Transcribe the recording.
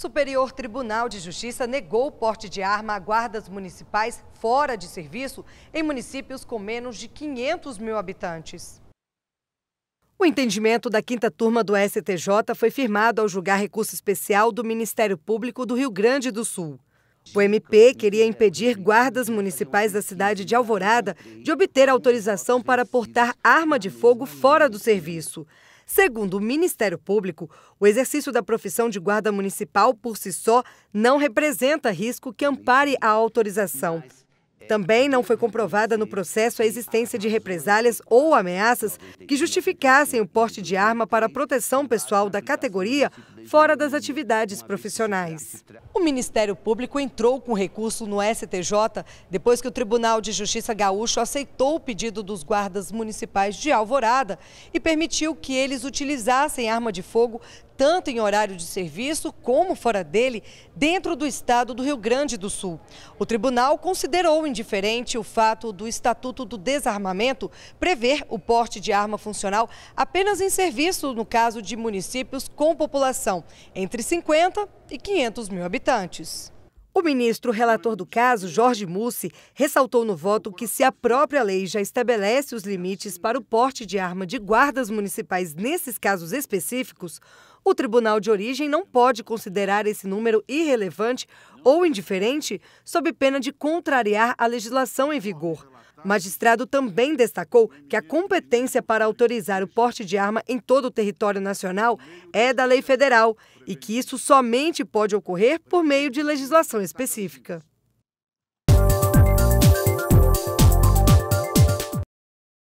Superior Tribunal de Justiça negou o porte de arma a guardas municipais fora de serviço em municípios com menos de 500 mil habitantes. O entendimento da quinta turma do STJ foi firmado ao julgar recurso especial do Ministério Público do Rio Grande do Sul. O MP queria impedir guardas municipais da cidade de Alvorada de obter autorização para portar arma de fogo fora do serviço. Segundo o Ministério Público, o exercício da profissão de guarda municipal por si só não representa risco que ampare a autorização. Também não foi comprovada no processo a existência de represálias ou ameaças que justificassem o porte de arma para a proteção pessoal da categoria fora das atividades profissionais. O Ministério Público entrou com recurso no STJ depois que o Tribunal de Justiça Gaúcho aceitou o pedido dos guardas municipais de Alvorada e permitiu que eles utilizassem arma de fogo tanto em horário de serviço como fora dele, dentro do estado do Rio Grande do Sul. O tribunal considerou indiferente o fato do Estatuto do Desarmamento prever o porte de arma funcional apenas em serviço no caso de municípios com população entre 50 e 500 mil habitantes. O ministro relator do caso, Jorge Mussi, ressaltou no voto que se a própria lei já estabelece os limites para o porte de arma de guardas municipais nesses casos específicos, o tribunal de origem não pode considerar esse número irrelevante ou indiferente sob pena de contrariar a legislação em vigor. O magistrado também destacou que a competência para autorizar o porte de arma em todo o território nacional é da lei federal e que isso somente pode ocorrer por meio de legislação específica.